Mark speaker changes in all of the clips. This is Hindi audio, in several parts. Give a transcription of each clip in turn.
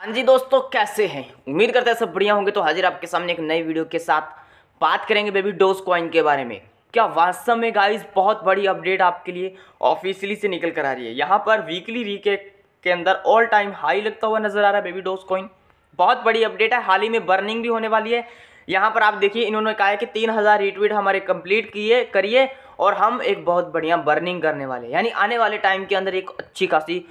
Speaker 1: हाँ जी दोस्तों कैसे हैं उम्मीद करते हैं सब बढ़िया होंगे तो हाजिर आपके सामने एक नई वीडियो के साथ बात करेंगे बेबी डोज कॉइन के बारे में क्या वास्तव में गाइस बहुत बड़ी अपडेट आपके लिए ऑफिशियली से निकल कर आ रही है यहाँ पर वीकली रीके के अंदर ऑल टाइम हाई लगता हुआ नजर आ रहा है बेबी डोज कॉइन बहुत बड़ी अपडेट है हाल ही में बर्निंग भी होने वाली है यहाँ पर आप देखिए इन्होंने कहा है कि तीन हज़ार रिट्वीट हमारे कंप्लीट किए करिए और हम एक बहुत बढ़िया बर्निंग करने वाले यानी आने वाले टाइम के अंदर एक अच्छी खासी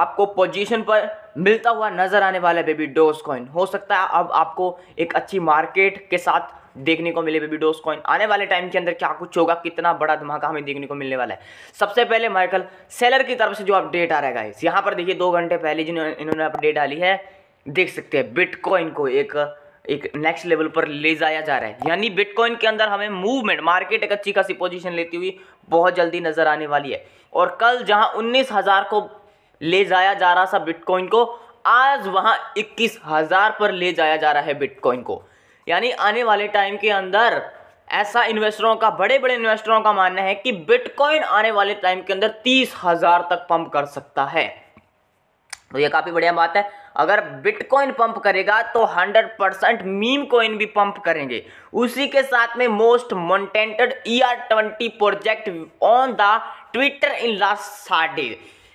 Speaker 1: आपको पोजीशन पर मिलता हुआ नज़र आने वाला है बेबी डोज कॉइन हो सकता है अब आपको एक अच्छी मार्केट के साथ देखने को मिले बेबी डोज कॉइन आने वाले टाइम के अंदर क्या कुछ होगा कितना बड़ा धमाका हमें देखने को मिलने वाला है सबसे पहले माइकल सेलर की तरफ से जो अपडेट आ रहा है इस यहाँ पर देखिए दो घंटे पहले जिन्होंने इन्होंने अपडेट डाली है देख सकते हैं बिटकॉइन को एक एक नेक्स्ट लेवल पर ले जाया जा रहा है यानी बिटकॉइन के अंदर हमें मूवमेंट मार्केट एक अच्छी खासी पोजीशन लेती हुई बहुत जल्दी नजर आने वाली है और कल जहां उन्नीस हज़ार को ले जाया जा रहा था बिटकॉइन को आज वहाँ इक्कीस हज़ार पर ले जाया जा रहा है बिटकॉइन को यानी आने वाले टाइम के अंदर ऐसा इन्वेस्टरों का बड़े बड़े इन्वेस्टरों का मानना है कि बिटकॉइन आने वाले टाइम के अंदर तीस हज़ार तक पंप कर सकता है तो ये काफ़ी बढ़िया बात है अगर बिटकॉइन पंप करेगा तो 100 परसेंट मीम कॉइन भी पंप करेंगे उसी के साथ में most mentioned E R twenty project on the Twitter in last साठ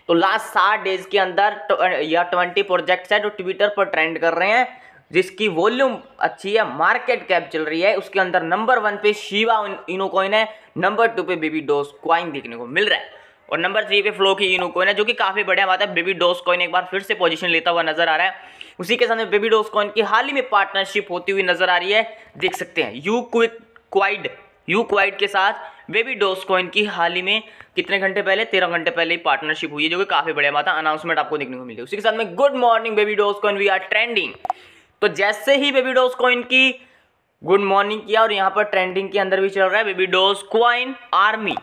Speaker 1: तो लास्ट सात डेज के अंदर तो, या ट्वेंटी प्रोजेक्ट्स है जो ट्विटर पर ट्रेंड कर रहे हैं जिसकी वॉल्यूम अच्छी है मार्केट कैप चल रही है उसके अंदर नंबर वन पे शिवा इनो है नंबर टू पे बेबी डोस क्वाइन देखने को मिल रहा है और नंबर थ्री पे फ्लो की इनो है जो कि काफ़ी बढ़िया बात है बेबी डोस कॉइन एक बार फिर से पोजीशन लेता हुआ नजर आ रहा है उसी के साथ में बेबी डोस कॉइन की हाल ही में पार्टनरशिप होती हुई नजर आ रही है देख सकते हैं यू क्विक क्वाइड यू क्वाइड के साथ वे भी डोज कॉइन की हाल ही में कितने घंटे पहले तेरह घंटे पहले ही पार्टनरशिप हुई है जो कि काफ़ी बढ़िया बात है अनाउंसमेंट आपको देखने को मिली उसी के साथ में good morning baby doge coin we are trending तो जैसे ही बेबी डोज कॉइन की गुड मॉर्निंग किया और यहाँ पर ट्रेंडिंग के अंदर भी चल रहा है बेबी डोज क्वाइन आर्मी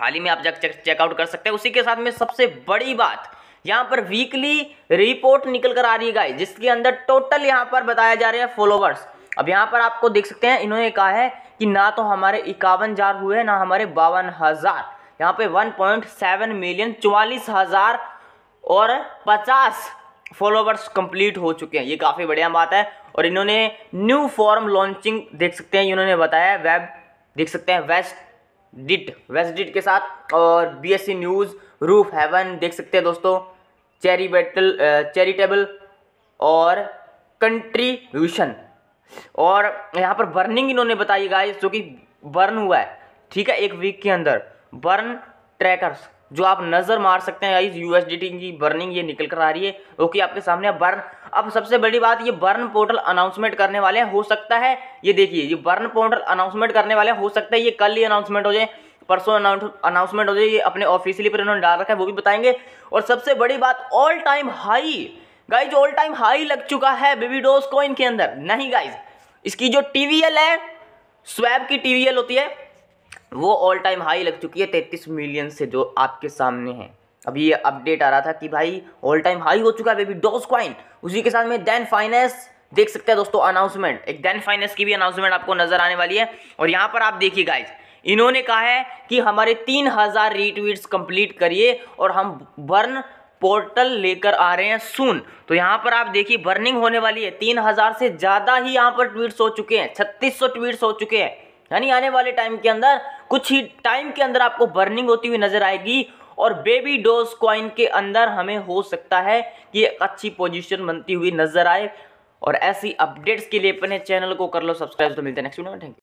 Speaker 1: हाल ही में आप चेकआउट कर सकते हैं उसी के साथ में सबसे बड़ी बात यहाँ पर वीकली रिपोर्ट निकल कर आ रही है गाइस जिसके अंदर टोटल यहाँ पर बताया जा रहा है फॉलोवर्स अब यहाँ पर आपको देख सकते हैं इन्होंने कहा है कि ना तो हमारे इक्यावन हजार हुए ना हमारे बावन हजार यहाँ पे 1.7 मिलियन चवालीस हजार और 50 फॉलोवर्स कंप्लीट हो चुके हैं ये काफ़ी बढ़िया बात है और इन्होंने न्यू फॉर्म लॉन्चिंग देख सकते हैं इन्होंने बताया वेब देख सकते हैं वेस्ट डिट वेस्ट डिट के साथ और सी न्यूज़ रूफ हेवन देख सकते हैं दोस्तों चैरिटेबल चैरिटेबल और कंट्रीब्यूशन और यहाँ पर बर्निंग इन्होंने बताई गाइस जो कि बर्न हुआ है ठीक है एक वीक के अंदर बर्न ट्रैकर्स जो आप नज़र मार सकते हैं गाइस यूएसडीटी की बर्निंग ये निकल कर आ रही है ओके आपके सामने अब बर्न अब सबसे बड़ी बात ये बर्न पोर्टल अनाउंसमेंट करने वाले हैं हो सकता है ये देखिए ये बर्न पोर्टल अनाउंसमेंट करने वाले हो सकता है ये कल ही अनाउंसमेंट हो जाए परसों अनाउंसमेंट हो जाए ये अपने ऑफिशियली पर इन्होंने डाल रखा है वो भी बताएंगे और सबसे बड़ी बात all time high guys all time high लग चुका है बेबी डोज को इनके अंदर नहीं गाइज इसकी जो टीवीएल है स्वैब की टीवीएल होती है वो ऑल टाइम हाई लग चुकी है तैतीस मिलियन से जो आपके सामने है अभी ये अपडेट आ रहा था कि भाई ऑल टाइम हाई हो चुका है बेबी डोज क्वाइन उसी के साथ में देन फाइनेंस देख सकते हैं दोस्तों अनाउंसमेंट एक देन फाइनेंस की भी अनाउंसमेंट आपको नजर आने वाली है और यहाँ पर आप देखिए गाइज इन्होंने कहा है कि हमारे तीन हजार रीट्वीट्स कंप्लीट करिए और हम बर्न पोर्टल लेकर आ रहे हैं सून तो यहाँ पर आप देखिए बर्निंग होने वाली है तीन हज़ार से ज़्यादा ही यहाँ पर ट्वीट्स हो चुके हैं छत्तीस सौ ट्वीट्स हो चुके हैं यानी आने वाले टाइम के अंदर कुछ ही टाइम के अंदर आपको बर्निंग होती हुई नजर आएगी और बेबी डोज क्वाइन के अंदर हमें हो सकता है कि एक अच्छी पोजिशन बनती हुई नजर आए और ऐसी अपडेट्स के लिए अपने चैनल को कर लो सब्सक्राइब तो मिलते हैं नेक्स्ट वीडियो में थैंक यू